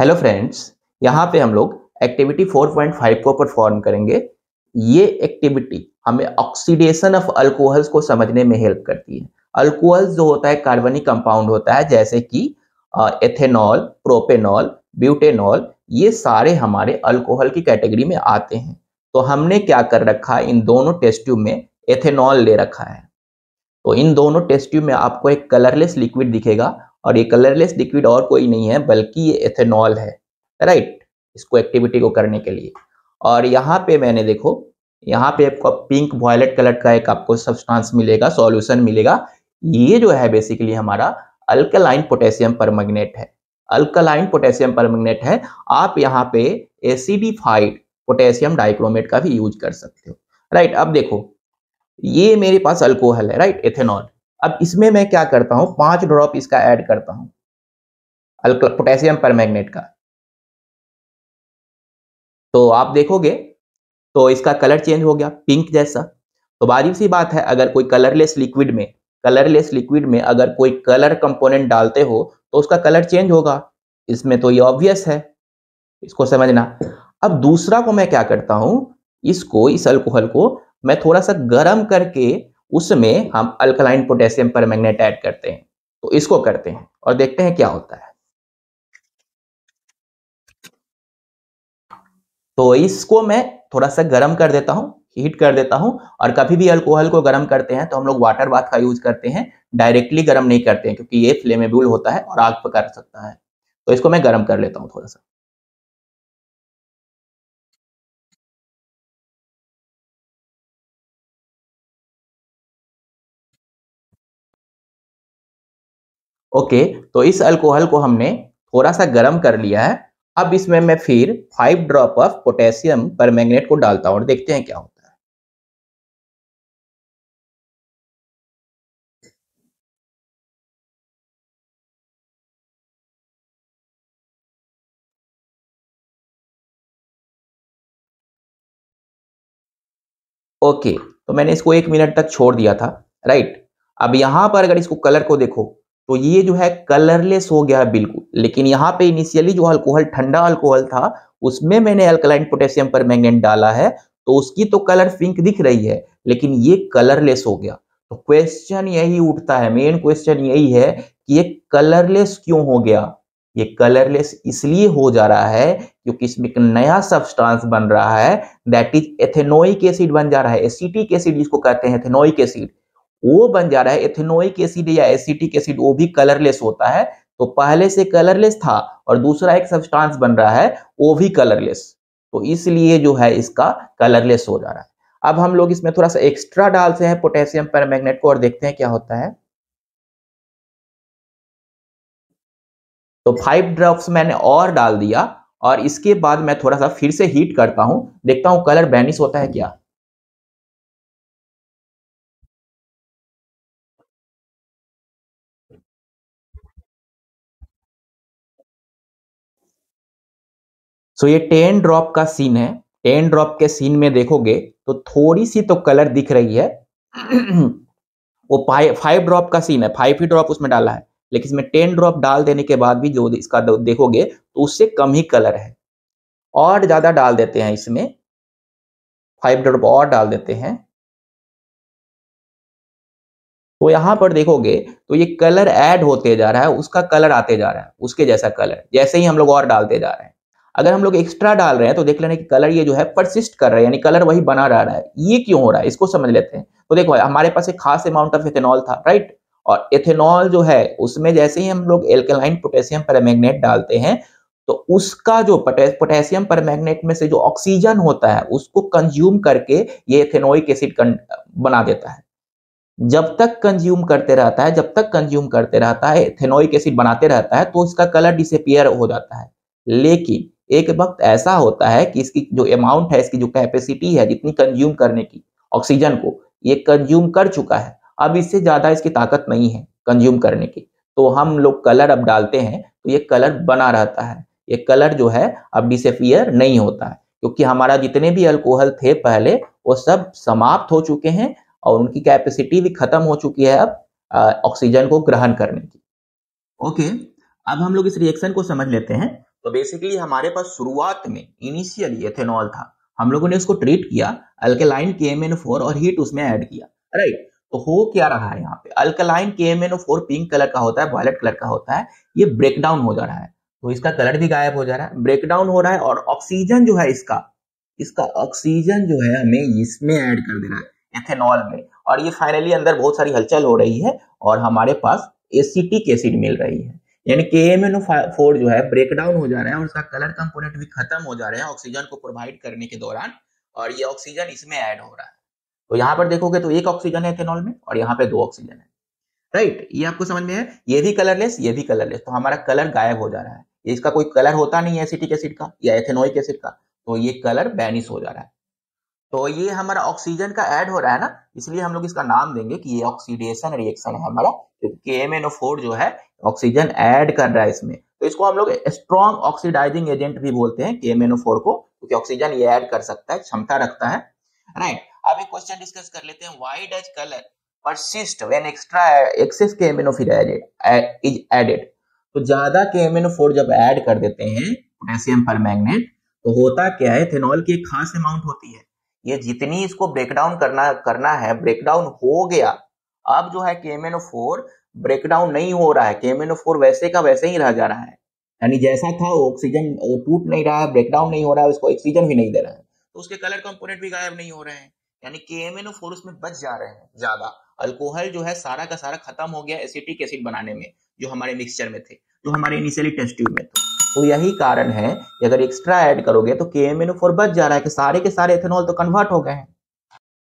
hello friends यहाँ पे हम लोग एक्टिविटी 4.5 को परफॉर्म करेंगे ये एक्टिविटी हमें ऑक्सीडेशन ऑफ अल्कोहल्स को समझने में हेल्प करती है अल्कोहल्स जो होता है कार्बनिक कंपाउंड होता है जैसे कि एथेनॉल प्रोपेनॉल ब्यूटेनॉल ये सारे हमारे अल्कोहल की कैटेगरी में आते हैं तो हमने क्या कर रखा है इन दोनों टेस्ट्यूब में एथेनॉल ले रखा है तो इन दोनों टेस्ट्यूब में आपको एक कलरलेस लिक्विड दिखेगा और ये कलरलेस लिक्विड और कोई नहीं है बल्कि ये एथेनॉल है राइट इसको एक्टिविटी को करने के लिए और यहाँ पे मैंने देखो यहाँ पे आपको पिंक वॉयलेट कलर का एक आपको सब्सटेंस मिलेगा सॉल्यूशन मिलेगा ये जो है बेसिकली हमारा अल्कलाइन पोटेशियम परमैग्नेट है अल्कलाइन पोटेशियम परमैग्नेट है आप यहाँ पे एसिडिफाइड पोटेशियम डाइक्रोमेट का भी यूज कर सकते हो राइट अब देखो ये मेरे पास अल्कोहल है राइट एथेनॉल अब इसमें मैं क्या करता हूँ पांच ड्रॉप इसका ऐड करता हूं पोटेशियम पर का तो आप देखोगे तो इसका कलर चेंज हो गया पिंक जैसा तो बारीब सी बात है अगर कोई कलरलेस लिक्विड में कलरलेस लिक्विड में अगर कोई कलर कंपोनेंट डालते हो तो उसका कलर चेंज होगा इसमें तो ये ऑब्वियस है इसको समझना अब दूसरा को मैं क्या करता हूं इसको इस अल्कोहल को मैं थोड़ा सा गर्म करके उसमें हम alkaline potassium permanganate add करते हैं तो इसको करते हैं और देखते हैं क्या होता है तो इसको मैं थोड़ा सा गर्म कर देता हूं हीट कर देता हूं और कभी भी अल्कोहल को गर्म करते हैं तो हम लोग वाटर बाथ का यूज करते हैं डायरेक्टली गर्म नहीं करते हैं क्योंकि ये फ्लेमेबल होता है और आग पकड़ सकता है तो इसको मैं गर्म कर लेता हूँ थोड़ा सा ओके तो इस अल्कोहल को हमने थोड़ा सा गर्म कर लिया है अब इसमें मैं फिर फाइव ड्रॉप ऑफ पोटेशियम पर को डालता हूं और देखते हैं क्या होता है ओके तो मैंने इसको एक मिनट तक छोड़ दिया था राइट अब यहां पर अगर इसको कलर को देखो तो ये जो है कलरलेस हो गया है बिल्कुल लेकिन यहाँ पे इनिशियली जो अल्कोहल ठंडा अल्कोहल था उसमें मैंने अल्कलाइन पोटेशियम पर डाला है तो उसकी तो कलर पिंक दिख रही है लेकिन ये कलरलेस हो गया तो क्वेश्चन यही उठता है मेन क्वेश्चन यही है कि ये कलरलेस क्यों हो गया ये कलरलेस इसलिए हो जा रहा है क्योंकि इसमें एक नया सब्सटेंस बन रहा है दैट इज एथेनोइक एसिड बन जा रहा है एसिटिक एसिड जिसको कहते हैं एथेनोइक एसिड वो बन जा रहा है एथेनोइक एसिड या एसिटिक एसिड वो भी कलरलेस होता है तो पहले से कलरलेस था और दूसरा एक सब्सटेंस बन रहा है वो भी कलरलेस तो इसलिए जो है इसका कलरलेस हो जा रहा है अब हम लोग इसमें थोड़ा सा एक्स्ट्रा डालते हैं पोटेशियम पर को और देखते हैं क्या होता है तो फाइव ड्रॉप्स मैंने और डाल दिया और इसके बाद मैं थोड़ा सा फिर से हीट करता हूं देखता हूं कलर बैनिश होता है क्या सो ये टेन ड्रॉप का सीन है टेन ड्रॉप के सीन में देखोगे तो थोड़ी सी तो कलर दिख रही है वो फाइव ड्रॉप का सीन है फाइव ही ड्रॉप उसमें डाला है लेकिन इसमें टेन ड्रॉप डाल देने के बाद भी जो इसका देखोगे तो उससे कम ही कलर है और ज़्यादा डाल देते हैं इसमें फाइव ड्रॉप और डाल देते हैं तो यहां पर देखोगे तो ये कलर ऐड होते जा रहा है उसका कलर आते जा रहा है उसके जैसा कलर जैसे ही हम लोग और डालते जा रहे हैं अगर हम लोग एक्स्ट्रा डाल रहे हैं तो देख लेने की कलर ये जो है परसिस्ट कर रहा है यानी कलर वही बना रह रहा है ये क्यों हो रहा है इसको समझ लेते हैं तो देखो हमारे पास एक खास अमाउंट ऑफ एथेनॉल था राइट और एथेनॉल जो है उसमें जैसे ही हम लोग एल्केलाइन पोटेशियम पर डालते हैं तो उसका जो पोटेशियम पर में से जो ऑक्सीजन होता है उसको कंज्यूम करके ये इथेनोइक एसिड बना देता है जब तक कंज्यूम करते रहता है जब तक कंज्यूम करते रहता है एथेनोइक एसिड बनाते रहता है तो इसका कलर डिसअपियर हो जाता है लेकिन एक वक्त ऐसा होता है कि इसकी जो अमाउंट है इसकी जो कैपेसिटी है जितनी कंज्यूम करने की ऑक्सीजन को ये कंज्यूम कर चुका है अब इससे ज़्यादा इसकी ताकत नहीं है कंज्यूम करने की तो हम लोग कलर अब डालते हैं तो ये कलर बना रहता है ये कलर जो है अब डिसअपियर नहीं होता है क्योंकि हमारा जितने भी अल्कोहल थे पहले वो सब समाप्त हो चुके हैं और उनकी कैपेसिटी भी खत्म हो चुकी है अब ऑक्सीजन को ग्रहण करने की ओके अब हम लोग इस रिएक्शन को समझ लेते हैं तो बेसिकली हमारे पास शुरुआत में इनिशियली एथेनॉल था हम लोगों ने उसको ट्रीट किया alkaline K M N four और हीट उसमें ऐड किया राइट तो हो क्या रहा है यहाँ पे alkaline K M N four pink colour का होता है वायलेट कलर का होता है ये ब्रेकडाउन हो जा रहा है तो इसका कलर भी गायब हो जा रहा है ब्रेकडाउन हो रहा है और ऑक्सीजन जो है इसका इसका ऑक्सीजन जो है हमें इसमें ऐड कर दे रहा है एथेनॉल में और ये फाइनली अंदर बहुत सारी हलचल हो रही है और हमारे पास एसिटिक एसिड मिल रही है यानी के एम एन फोर जो है ब्रेक डाउन हो जा रहा है और उसका कलर कंपोनेंट भी खत्म हो जा रहे हैं ऑक्सीजन को प्रोवाइड करने के दौरान और ये ऑक्सीजन इसमें ऐड हो रहा है तो यहाँ पर देखोगे तो एक ऑक्सीजन है एथेनॉल में और यहाँ पे दो ऑक्सीजन है राइट ये आपको समझ में है ये भी कलरलेस ये भी कलरलेस तो हमारा कलर गायब हो जा रहा है इसका कोई कलर होता नहीं है एसिटिक एसिड का या एथेनोइक एसिड का तो ये कलर बैनिस हो जा रहा है तो ये हमारा ऑक्सीजन का ऐड हो रहा है ना इसलिए हम लोग इसका नाम देंगे कि ये ऑक्सीडेशन रिएक्शन है हमारा के एम एन ओ फोर जो है ऑक्सीजन ऐड कर रहा है इसमें तो इसको हम लोग स्ट्रॉन्ग ऑक्सीडाइजिंग एजेंट भी बोलते हैं के को क्योंकि ऑक्सीजन ये ऐड कर सकता है क्षमता रखता है राइट अभी क्वेश्चन डिस्कस कर लेते हैं why does colour persist when extra excess K is added तो ज्यादा के फोर जब ऐड कर देते हैं पोटेशियम पर तो होता क्या है थेनॉल की एक खास अमाउंट होती है ये जितनी इसको ब्रेकडाउन करना करना है ब्रेकडाउन हो गया अब जो है के फोर ब्रेकडाउन नहीं हो रहा है के वैसे का वैसे ही रह जा रहा है यानी जैसा था ऑक्सीजन टूट नहीं रहा है ब्रेकडाउन नहीं हो रहा है उसको ऑक्सीजन भी नहीं दे रहा है तो उसके कलर कंपोनेंट भी गायब नहीं हो रहे हैं यानी के फोर उसमें बच जा रहे हैं ज्यादा अल्कोहल जो है सारा का सारा खत्म हो गया एसिटिक एसिड बनाने में जो हमारे मिक्सचर में थे जो हमारे इनिशियली टेस्ट ट्यूब में थे तो यही कारण है कि अगर एक्स्ट्रा ऐड करोगे तो के फोर बच जा रहा है कि सारे के सारे इथेनॉल तो कन्वर्ट हो गए हैं